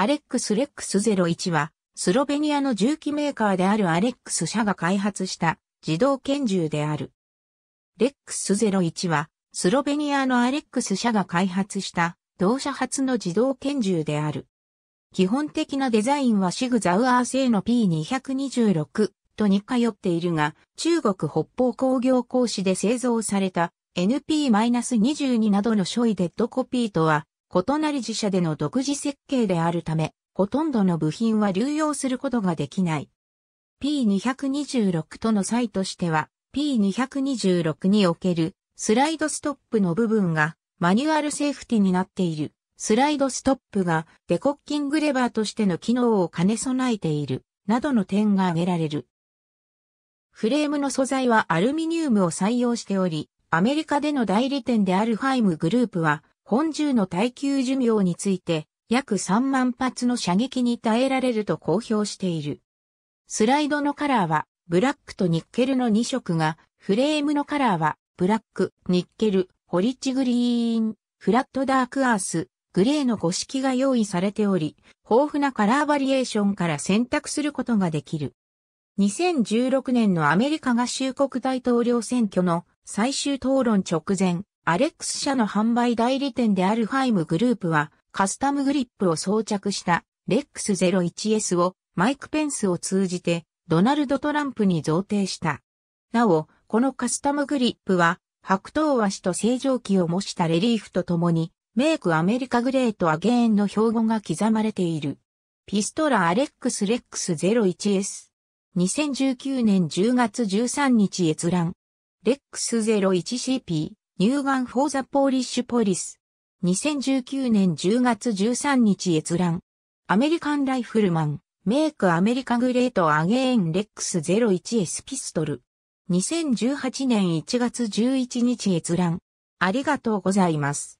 アレックス・レックス01は、スロベニアの銃器メーカーであるアレックス社が開発した自動拳銃である。レックス01は、スロベニアのアレックス社が開発した同社初の自動拳銃である。基本的なデザインはシグザウアー製の P226 と似通っているが、中国北方工業講師で製造された NP-22 などのショイデッドコピーとは異なる自社での独自設計であるため、ほとんどの部品は流用することができない。P226 との際としては、P226 におけるスライドストップの部分がマニュアルセーフティになっている。スライドストップがデコッキングレバーとしての機能を兼ね備えている、などの点が挙げられる。フレームの素材はアルミニウムを採用しており、アメリカでの代理店であるファイムグループは、本銃の耐久寿命について、約3万発の射撃に耐えられると公表している。スライドのカラーは、ブラックとニッケルの2色が、フレームのカラーは、ブラック、ニッケル、ホリッチグリーン、フラットダークアース、グレーの5色が用意されており、豊富なカラーバリエーションから選択することができる。2016年のアメリカ合衆国大統領選挙の最終討論直前、アレックス社の販売代理店であるファイムグループは、カスタムグリップを装着したレックス 01S をマイク・ペンスを通じてドナルド・トランプに贈呈した。なお、このカスタムグリップは白桃和紙と正常期を模したレリーフとともにメイクアメリカグレートアゲーンの標語が刻まれている。ピストラアレックスレックス 01S。2019年10月13日閲覧。レックス 01CP。ニューガン・フォー・ザ・ポーリッシュ・ポリス。2019年10月13日閲覧。アメリカンライフルマン。メイクアメリカグレートアゲーンレックスゼ0エス・ピストル。2018年1月11日閲覧。ありがとうございます。